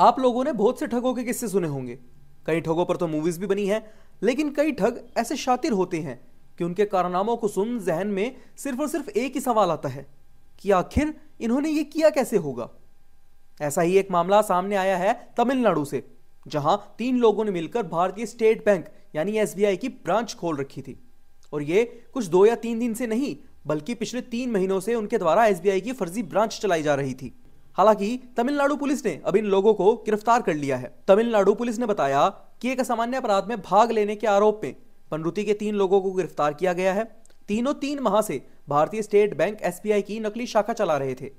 आप लोगों ने बहुत से ठगों के किस्से सुने होंगे कई ठगों पर तो मूवीज भी बनी है लेकिन कई ठग ऐसे शातिर होते हैं कि उनके कारनामों को सुन जहन में सिर्फ और सिर्फ एक ही सवाल आता है कि आखिर इन्होंने ये किया कैसे होगा ऐसा ही एक मामला सामने आया है तमिलनाडु से जहां तीन लोगों ने मिलकर भारतीय स्टेट बैंक यानी एसबीआई की ब्रांच खोल रखी थी और ये कुछ दो या तीन दिन से नहीं बल्कि पिछले तीन महीनों से उनके द्वारा एसबीआई की फर्जी ब्रांच चलाई जा रही थी हालांकि तमिलनाडु पुलिस ने अब इन लोगों को गिरफ्तार कर लिया है तमिलनाडु पुलिस ने बताया कि एक असामान्य अपराध में भाग लेने के आरोप में पनरुति के तीन लोगों को गिरफ्तार किया गया है तीनों तीन माह से भारतीय स्टेट बैंक एस की नकली शाखा चला रहे थे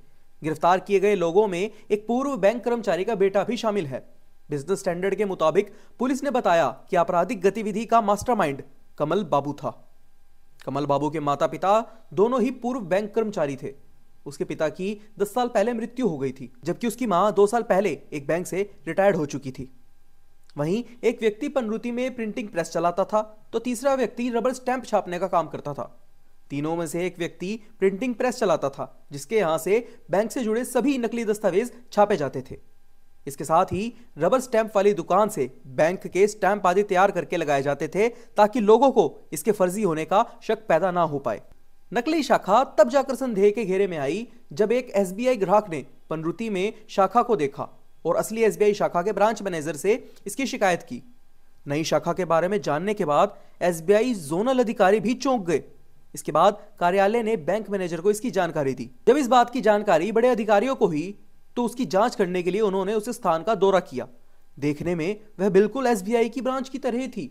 गिरफ्तार किए गए लोगों में एक पूर्व बैंक कर्मचारी का बेटा भी शामिल है बिजनेस स्टैंडर्ड के मुताबिक पुलिस ने बताया कि आपराधिक गतिविधि का मास्टरमाइंड कमल बाबू था कमल बाबू के माता पिता दोनों ही पूर्व बैंक कर्मचारी थे उसके पिता की दस साल पहले मृत्यु हो गई थी जबकि उसकी मां दो साल पहले एक बैंक से रिटायर्ड हो चुकी थी वहीं एक व्यक्ति पनरुति में प्रिंटिंग प्रेस चलाता था तो तीसरा व्यक्ति रबर स्टैंप छापने का काम करता था तीनों में से एक व्यक्ति प्रिंटिंग प्रेस चलाता था जिसके यहाँ से बैंक से जुड़े सभी नकली दस्तावेज छापे जाते थे इसके साथ ही रबर स्टैंप वाली दुकान से बैंक के स्टैंप आदि तैयार करके लगाए जाते थे ताकि लोगों को इसके फर्जी होने का शक पैदा ना हो पाए नकली शाखा तब जाकर संदेह के घेरे में आई जब एक एसबीआई ग्राहक ने पनरुति में शाखा को देखा और असली एसबीआई शाखा के ब्रांच मैनेजर से इसकी शिकायत की नई शाखा के बारे में जानने के बाद एसबीआई जोनल अधिकारी भी चौंक गए इसके बाद कार्यालय ने बैंक मैनेजर को इसकी जानकारी दी जब इस बात की जानकारी बड़े अधिकारियों को हुई तो उसकी जांच करने के लिए उन्होंने उस स्थान का दौरा किया देखने में वह बिल्कुल एसबीआई की ब्रांच की तरह थी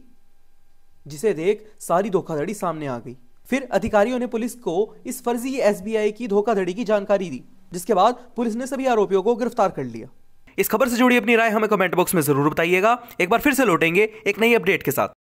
जिसे देख सारी धोखाधड़ी सामने आ गई फिर अधिकारियों ने पुलिस को इस फर्जी एसबीआई की धोखाधड़ी की जानकारी दी जिसके बाद पुलिस ने सभी आरोपियों को गिरफ्तार कर लिया इस खबर से जुड़ी अपनी राय हमें कमेंट बॉक्स में जरूर बताइएगा एक बार फिर से लौटेंगे एक नई अपडेट के साथ